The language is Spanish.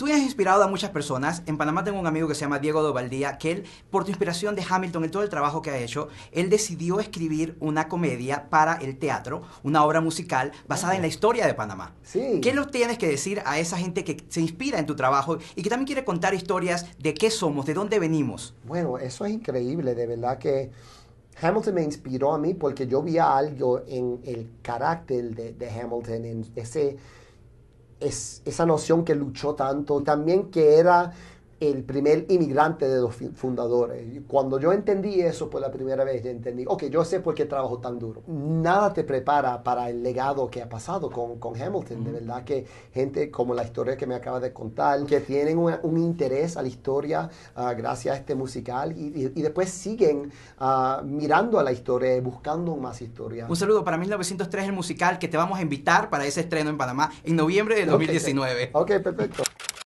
Tú has inspirado a muchas personas. En Panamá tengo un amigo que se llama Diego Dovaldía, que él, por tu inspiración de Hamilton, en todo el trabajo que ha hecho, él decidió escribir una comedia para el teatro, una obra musical basada en la historia de Panamá. Sí. ¿Qué lo tienes que decir a esa gente que se inspira en tu trabajo y que también quiere contar historias de qué somos, de dónde venimos? Bueno, eso es increíble, de verdad que... Hamilton me inspiró a mí porque yo vi algo en el carácter de Hamilton, en ese esa noción que luchó tanto, también que era el primer inmigrante de los fundadores. Cuando yo entendí eso por la primera vez, yo entendí, ok, yo sé por qué trabajo tan duro. Nada te prepara para el legado que ha pasado con, con Hamilton. De verdad que gente como la historia que me acaba de contar, que tienen un interés a la historia ah, gracias a este musical y, después siguen ah, mirando a la historia buscando más historia. Un saludo para 1903, el musical que te vamos a invitar para ese estreno en Panamá en noviembre de 2019. ok, perfecto.